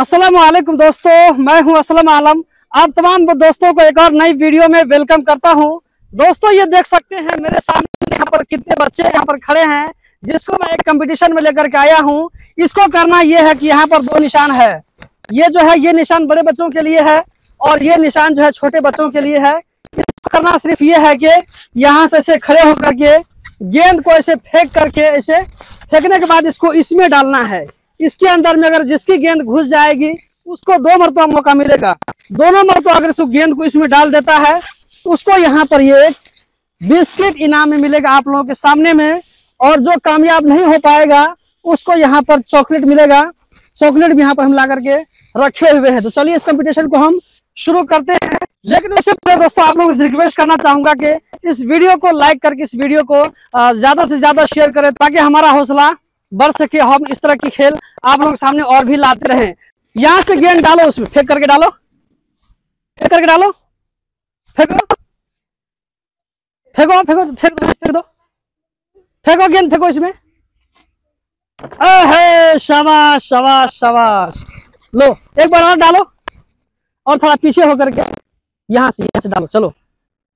असलम वालेकुम दोस्तों मैं हूं असलम आलम आप तमाम दोस्तों को एक और नई वीडियो में वेलकम करता हूं दोस्तों ये देख सकते हैं मेरे सामने यहाँ पर कितने बच्चे यहाँ पर खड़े हैं जिसको मैं एक कंपटीशन में लेकर के आया हूँ इसको करना ये है कि यहाँ पर दो निशान है ये जो है ये निशान बड़े बच्चों के लिए है और ये निशान जो है छोटे बच्चों के लिए है करना सिर्फ ये है कि यहाँ से ऐसे खड़े होकर के गेंद को ऐसे फेंक करके ऐसे फेंकने के बाद इसको इसमें डालना है इसके अंदर में अगर जिसकी गेंद घुस जाएगी उसको दो मरतबा मौका मिलेगा दोनों मरतबा अगर इसको गेंद को इसमें डाल देता है तो उसको यहाँ पर ये बिस्किट इनाम में मिलेगा आप लोगों के सामने में और जो कामयाब नहीं हो पाएगा उसको यहाँ पर चॉकलेट मिलेगा चॉकलेट भी यहाँ पर हम ला करके रखे हुए हैं तो चलिए इस कंपटीशन को हम शुरू करते हैं लेकिन उससे पहले दोस्तों आप लोगों से रिक्वेस्ट करना चाहूंगा कि इस वीडियो को लाइक करके इस वीडियो को ज्यादा से ज्यादा शेयर करें ताकि हमारा हौसला बढ़ सके हम इस तरह की खेल आप लोग सामने और भी लाते रहे यहाँ से गेंद डालो उसमें फेंक करके डालो फेंक करके डालो फेंको फेंको फेंको फेंक फेंक दो फेंको गेंद फेंको इसमें अहे शाबाश शाबाश शाबाश लो एक बार और डालो और थोड़ा पीछे होकर के यहाँ से यहाँ से डालो चलो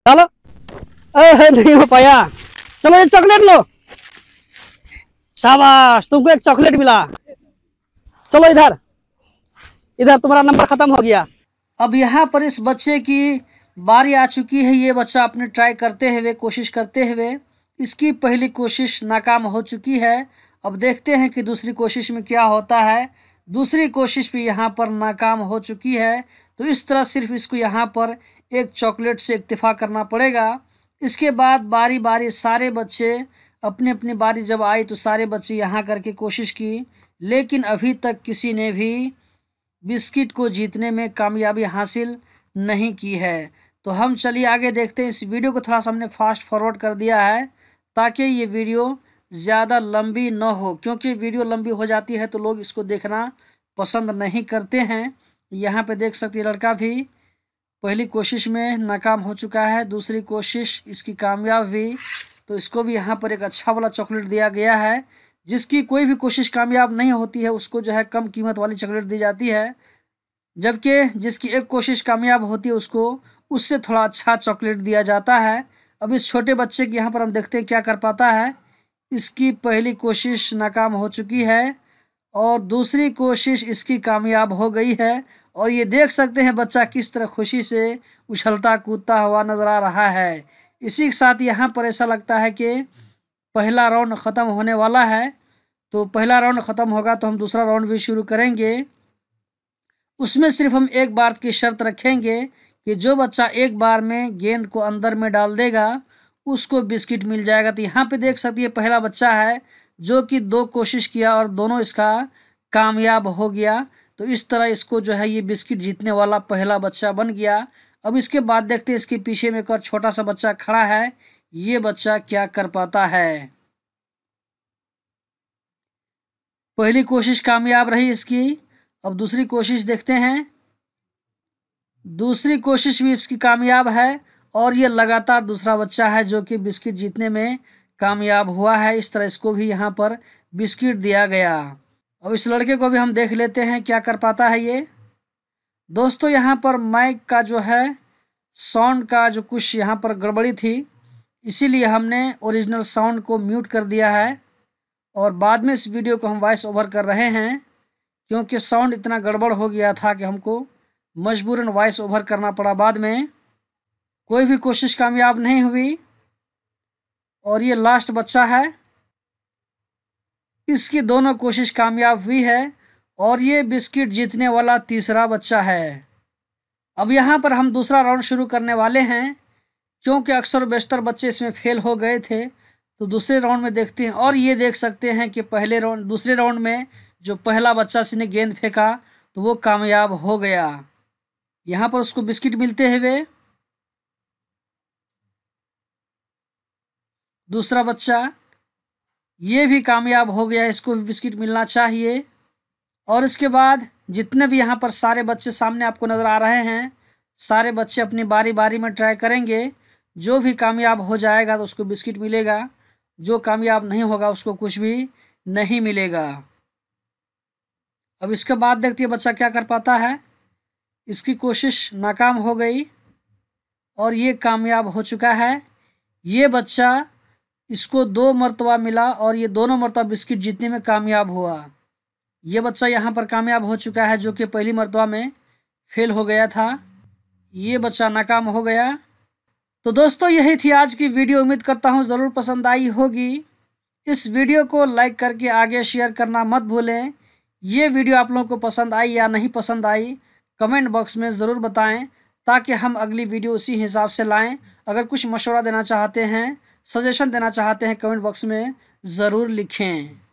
डालो अहे नहीं हो पाया चलो ये चॉकलेट लो शाबाश तुमको एक चॉकलेट मिला चलो इधर इधर तुम्हारा नंबर खत्म हो गया अब यहाँ पर इस बच्चे की बारी आ चुकी है ये बच्चा अपने ट्राई करते हुए कोशिश करते हुए इसकी पहली कोशिश नाकाम हो चुकी है अब देखते हैं कि दूसरी कोशिश में क्या होता है दूसरी कोशिश भी यहाँ पर नाकाम हो चुकी है तो इस तरह सिर्फ इसको यहाँ पर एक चॉकलेट से इतफा करना पड़ेगा इसके बाद बारी बारी सारे बच्चे अपने अपने बारी जब आई तो सारे बच्चे यहाँ करके कोशिश की लेकिन अभी तक किसी ने भी बिस्किट को जीतने में कामयाबी हासिल नहीं की है तो हम चलिए आगे देखते हैं इस वीडियो को थोड़ा सा हमने फास्ट फॉरवर्ड कर दिया है ताकि ये वीडियो ज़्यादा लंबी न हो क्योंकि वीडियो लंबी हो जाती है तो लोग इसको देखना पसंद नहीं करते हैं यहाँ पे देख सकते लड़का भी पहली कोशिश में नाकाम हो चुका है दूसरी कोशिश इसकी कामयाब भी तो इसको भी यहाँ पर एक अच्छा वाला चॉकलेट दिया गया है जिसकी कोई भी कोशिश कामयाब नहीं होती है उसको जो है कम कीमत वाली चॉकलेट दी जाती है जबकि जिसकी एक कोशिश कामयाब होती है उसको उससे थोड़ा अच्छा चॉकलेट दिया जाता है अब इस छोटे बच्चे के यहाँ पर हम देखते हैं क्या कर पाता है इसकी पहली कोशिश नाकाम हो चुकी है और दूसरी कोशिश इसकी कामयाब हो गई है और ये देख सकते हैं बच्चा किस तरह खुशी से उछलता कूदता हुआ नज़र आ रहा है इसी के साथ यहाँ पर ऐसा लगता है कि पहला राउंड ख़त्म होने वाला है तो पहला राउंड ख़त्म होगा तो हम दूसरा राउंड भी शुरू करेंगे उसमें सिर्फ हम एक बार की शर्त रखेंगे कि जो बच्चा एक बार में गेंद को अंदर में डाल देगा उसको बिस्किट मिल जाएगा तो यहाँ पे देख सकती है पहला बच्चा है जो कि दो कोशिश किया और दोनों इसका कामयाब हो गया तो इस तरह इसको जो है ये बिस्किट जीतने वाला पहला बच्चा बन गया अब इसके बाद देखते हैं इसके पीछे में एक और छोटा सा बच्चा खड़ा है ये बच्चा क्या कर पाता है पहली कोशिश कामयाब रही इसकी अब दूसरी कोशिश देखते हैं दूसरी कोशिश भी इसकी कामयाब है और ये लगातार दूसरा बच्चा है जो कि बिस्किट जीतने में कामयाब हुआ है इस तरह इसको भी यहाँ पर बिस्किट दिया गया अब इस लड़के को भी हम देख लेते हैं क्या कर पाता है ये दोस्तों यहाँ पर माइक का जो है साउंड का जो कुछ यहाँ पर गड़बड़ी थी इसीलिए हमने ओरिजिनल साउंड को म्यूट कर दिया है और बाद में इस वीडियो को हम वॉइस ओवर कर रहे हैं क्योंकि साउंड इतना गड़बड़ हो गया था कि हमको मजबूरन वॉइस ओवर करना पड़ा बाद में कोई भी कोशिश कामयाब नहीं हुई और ये लास्ट बच्चा है इसकी दोनों कोशिश कामयाब हुई है और ये बिस्किट जीतने वाला तीसरा बच्चा है अब यहाँ पर हम दूसरा राउंड शुरू करने वाले हैं क्योंकि अक्सर बेशतर बच्चे इसमें फेल हो गए थे तो दूसरे राउंड में देखते हैं और ये देख सकते हैं कि पहले राउंड दूसरे राउंड में जो पहला बच्चा इसने गेंद फेंका तो वो कामयाब हो गया यहाँ पर उसको बिस्किट मिलते हैं वे दूसरा बच्चा ये भी कामयाब हो गया इसको भी बिस्किट मिलना चाहिए और इसके बाद जितने भी यहाँ पर सारे बच्चे सामने आपको नज़र आ रहे हैं सारे बच्चे अपनी बारी बारी में ट्राई करेंगे जो भी कामयाब हो जाएगा तो उसको बिस्किट मिलेगा जो कामयाब नहीं होगा उसको कुछ भी नहीं मिलेगा अब इसके बाद देखते हैं बच्चा क्या कर पाता है इसकी कोशिश नाकाम हो गई और ये कामयाब हो चुका है ये बच्चा इसको दो मरतबा मिला और ये दोनों मरतबा बिस्किट जीतने में कामयाब हुआ ये बच्चा यहाँ पर कामयाब हो चुका है जो कि पहली मरतबा में फेल हो गया था ये बच्चा नाकाम हो गया तो दोस्तों यही थी आज की वीडियो उम्मीद करता हूँ ज़रूर पसंद आई होगी इस वीडियो को लाइक करके आगे शेयर करना मत भूलें ये वीडियो आप लोगों को पसंद आई या नहीं पसंद आई कमेंट बॉक्स में ज़रूर बताएं ताकि हम अगली वीडियो उसी हिसाब से लाएं अगर कुछ मशवरा देना चाहते हैं सजेशन देना चाहते हैं कमेंट बॉक्स में ज़रूर लिखें